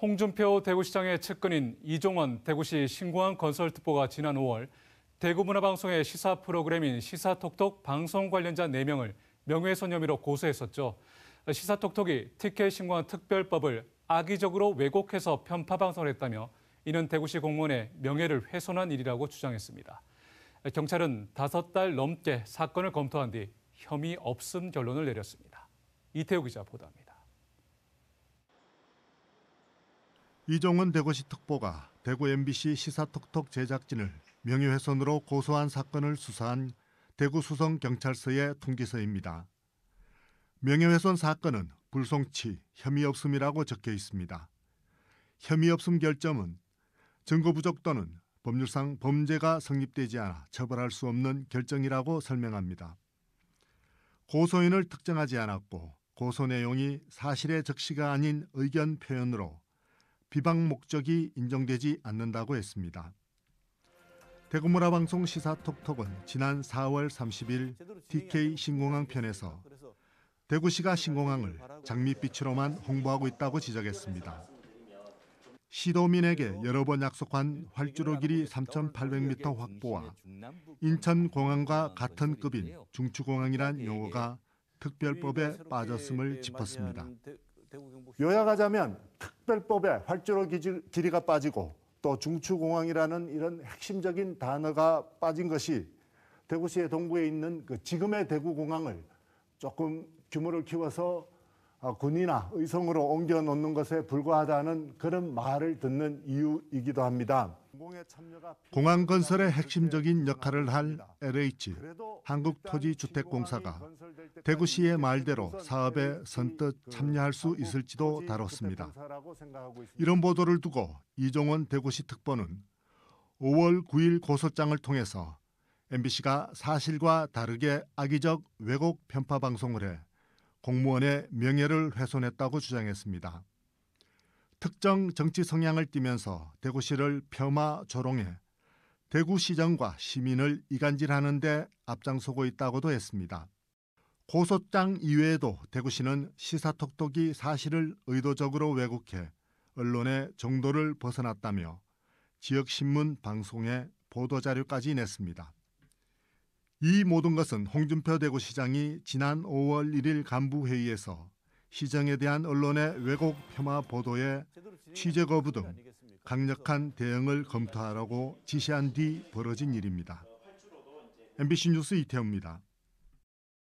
홍준표 대구시장의 측근인 이종원 대구시 신공항 건설 특보가 지난 5월 대구문화방송의 시사 프로그램인 시사톡톡 방송 관련자 4명을 명예훼손 혐의로 고소했었죠. 시사톡톡이 티켓 신공항 특별법을 악의적으로 왜곡해서 편파 방송을 했다며 이는 대구시 공무원의 명예를 훼손한 일이라고 주장했습니다. 경찰은 5달 넘게 사건을 검토한 뒤 혐의 없음 결론을 내렸습니다. 이태우 기자 보도합니다. 이종훈 대구시 특보가 대구 MBC 시사톡톡 제작진을 명예훼손으로 고소한 사건을 수사한 대구 수성경찰서의 통지서입니다. 명예훼손 사건은 불송치, 혐의 없음이라고 적혀 있습니다. 혐의 없음 결점은 증거 부족 또는 법률상 범죄가 성립되지 않아 처벌할 수 없는 결정이라고 설명합니다. 고소인을 특정하지 않았고 고소 내용이 사실의 적시가 아닌 의견 표현으로 비방 목적이 인정되지 않는다고 했습니다. 대구문화 방송 시사톡톡은 지난 4월 30일 TK 신공항 편에서 대구시가 신공항을 장밋빛으로만 홍보하고 있다고 지적했습니다. 시도민에게 여러 번 약속한 활주로 길이 3,800m 확보와 인천공항과 같은 급인 중추공항이란 용어가 특별법에 빠졌음을 짚었습니다. 요약하자면 특별법에 활주로 길이가 빠지고 또 중추공항이라는 이런 핵심적인 단어가 빠진 것이 대구시의 동부에 있는 그 지금의 대구공항을 조금 규모를 키워서 어, 군이나 의성으로 옮겨 놓는 것에 불과하다는 그런 말을 듣는 이유이기도 합니다. 공항 건설의 핵심적인 역할을 할 LH 한국토지주택공사가 대구시의 말대로 사업에 선뜻 그 참여할 수 있을지도 다뤘습니다. 이런 보도를 두고 이종원 대구시 특보는 5월 9일 고소장을 통해서 MBC가 사실과 다르게 악의적 왜곡 편파 방송을 해 공무원의 명예를 훼손했다고 주장했습니다. 특정 정치 성향을 띠면서 대구시를 폄하 조롱해 대구시장과 시민을 이간질하는 데 앞장서고 있다고도 했습니다. 고소장 이외에도 대구시는 시사톡톡이 사실을 의도적으로 왜곡해 언론의 정도를 벗어났다며 지역신문 방송에 보도자료까지 냈습니다. 이 모든 것은 홍준표 대구시장이 지난 5월 1일 간부회의에서 시장에 대한 언론의 왜곡 폄하 보도에 취재 거부 등 강력한 대응을 검토하라고 지시한 뒤 벌어진 일입니다. MBC 뉴스 이태우입니다.